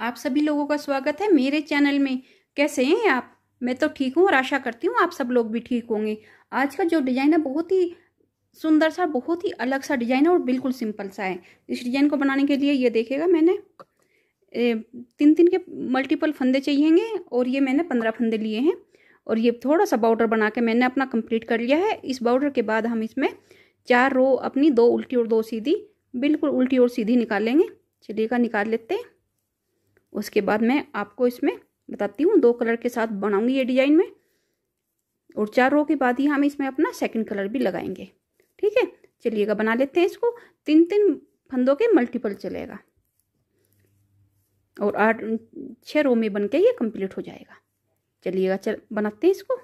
आप सभी लोगों का स्वागत है मेरे चैनल में कैसे हैं आप मैं तो ठीक हूँ और आशा करती हूँ आप सब लोग भी ठीक होंगे आज का जो डिज़ाइन है बहुत ही सुंदर सा बहुत ही अलग सा डिज़ाइन है और बिल्कुल सिंपल सा है इस डिज़ाइन को बनाने के लिए ये देखेगा मैंने तीन तीन के मल्टीपल फंदे चाहिएंगे और ये मैंने पंद्रह फंदे लिए हैं और ये थोड़ा सा बॉर्डर बना के मैंने अपना कंप्लीट कर लिया है इस बॉर्डर के बाद हम इसमें चार रो अपनी दो उल्टी और दो सीधी बिल्कुल उल्टी और सीधी निकालेंगे चलिएगा निकाल लेते हैं उसके बाद मैं आपको इसमें बताती हूँ दो कलर के साथ बनाऊंगी ये डिजाइन में और चार रो के बाद ही हम इसमें अपना सेकंड कलर भी लगाएंगे ठीक है चलिएगा बना लेते हैं इसको तीन तीन फंदों के मल्टीपल चलेगा और आठ छः रो में बन के ये कंप्लीट हो जाएगा चलिएगा चल बनाते हैं इसको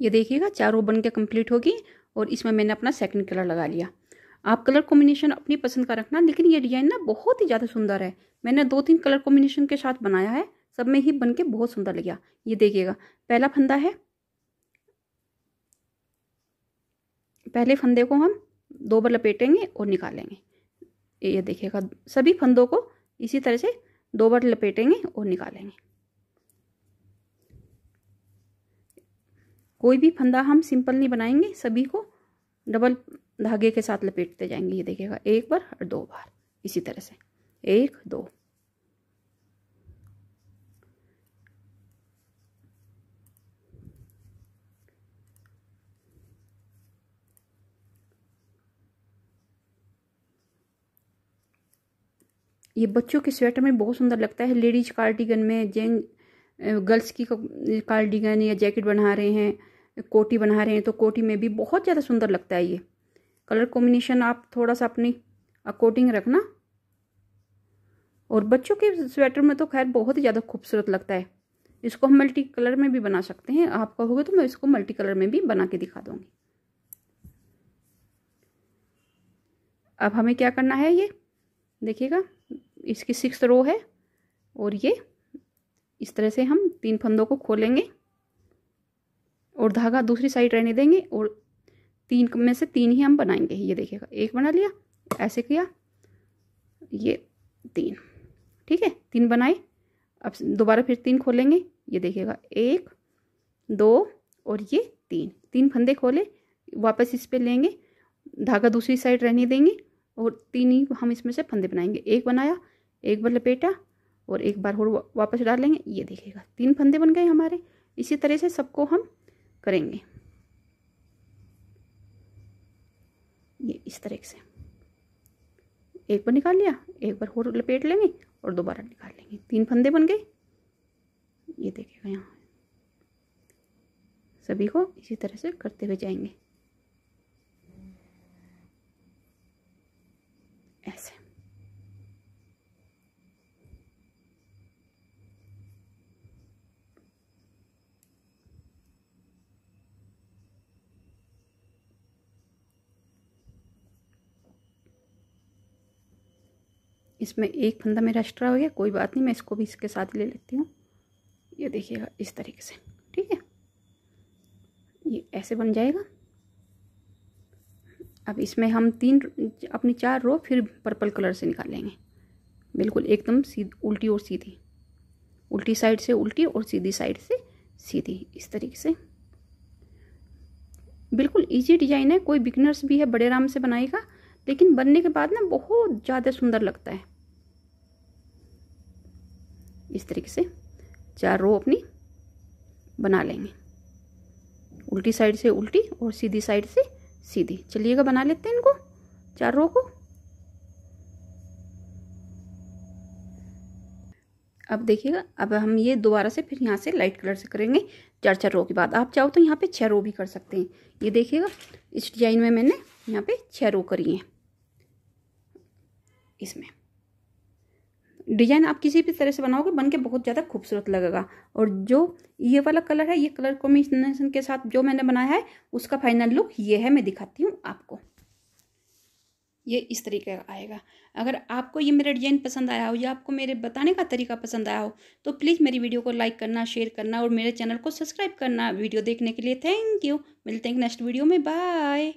ये देखिएगा चार रो बन के कम्प्लीट होगी और इसमें मैंने अपना सेकंड कलर लगा लिया आप कलर कॉम्बिनेशन अपनी पसंद का रखना लेकिन ये डिजाइन ना बहुत ही ज़्यादा सुंदर है मैंने दो तीन कलर कॉम्बिनेशन के साथ बनाया है सब में ही बन के बहुत सुंदर लगा ये देखिएगा पहला फंदा है पहले फंदे को हम दो बार लपेटेंगे और निकालेंगे ये देखिएगा सभी फंदों को इसी तरह से दो बार लपेटेंगे और निकालेंगे कोई भी फंदा हम सिंपल नहीं बनाएंगे सभी को डबल धागे के साथ लपेटते जाएंगे ये देखिएगा एक बार और दो बार इसी तरह से एक दो ये बच्चों के स्वेटर में बहुत सुंदर लगता है लेडीज कार्डिगन में जें गर्ल्स की कार्डिगन या जैकेट बना रहे हैं कोटी बना रहे हैं तो कोटी में भी बहुत ज़्यादा सुंदर लगता है ये कलर कॉम्बिनेशन आप थोड़ा सा अपनी अकॉर्डिंग रखना और बच्चों के स्वेटर में तो खैर बहुत ही ज़्यादा खूबसूरत लगता है इसको हम मल्टी कलर में भी बना सकते हैं आप कहोगे तो मैं इसको मल्टी कलर में भी बना के दिखा दूँगी अब हमें क्या करना है ये देखिएगा इसकी सिक्स रो है और ये इस तरह से हम तीन फंदों को खोलेंगे और धागा दूसरी साइड रहने देंगे और तीन में से तीन ही हम बनाएंगे ये देखिएगा एक बना लिया ऐसे किया ये तीन ठीक है तीन बनाए अब दोबारा फिर तीन खोलेंगे ये देखिएगा एक दो और ये तीन तीन फंदे खोले वापस इस पर लेंगे धागा दूसरी साइड रहने देंगे और तीन ही हम इसमें से फंदे बनाएंगे एक बनाया एक बार लपेटा और एक बार और वापस डालेंगे ये देखिएगा तीन फंदे बन गए हमारे इसी तरह से सबको हम करेंगे इस तरह से एक बार निकाल लिया एक बार और लपेट लेंगे और दोबारा निकाल लेंगे तीन फंदे बन गए ये देखिएगा यहाँ सभी को इसी तरह से करते हुए जाएंगे इसमें एक फंदा मेरा एक्स्ट्रा हो गया कोई बात नहीं मैं इसको भी इसके साथ ले लेती हूँ ये देखिएगा इस तरीके से ठीक है ये ऐसे बन जाएगा अब इसमें हम तीन अपनी चार रो फिर पर्पल कलर से निकालेंगे बिल्कुल एकदम सीध उल्टी और सीधी उल्टी साइड से उल्टी और सीधी साइड से सीधी इस तरीके से बिल्कुल इजी डिजाइन है कोई बिगनर्स भी है बड़े आराम से बनाएगा लेकिन बनने के बाद ना बहुत ज़्यादा सुंदर लगता है इस तरीके से चार रो अपनी बना लेंगे उल्टी साइड से उल्टी और सीधी साइड से सीधी चलिएगा बना लेते हैं इनको चार रो को अब देखिएगा अब हम ये दोबारा से फिर यहाँ से लाइट कलर से करेंगे चार चार रो के बाद आप चाहो तो यहाँ पे छह रो भी कर सकते हैं ये देखिएगा इस डिजाइन में मैंने यहाँ पे छः रो करी है इसमें डिज़ाइन आप किसी भी तरह से बनाओगे बन के बहुत ज़्यादा खूबसूरत लगेगा और जो ये वाला कलर है ये कलर कॉम्बिनेशन के साथ जो मैंने बनाया है उसका फाइनल लुक ये है मैं दिखाती हूँ आपको ये इस तरीके का आएगा अगर आपको ये मेरा डिज़ाइन पसंद आया हो या आपको मेरे बताने का तरीका पसंद आया हो तो प्लीज़ मेरी वीडियो को लाइक करना शेयर करना और मेरे चैनल को सब्सक्राइब करना वीडियो देखने के लिए थैंक यू मिलते हैं नेक्स्ट वीडियो में बाय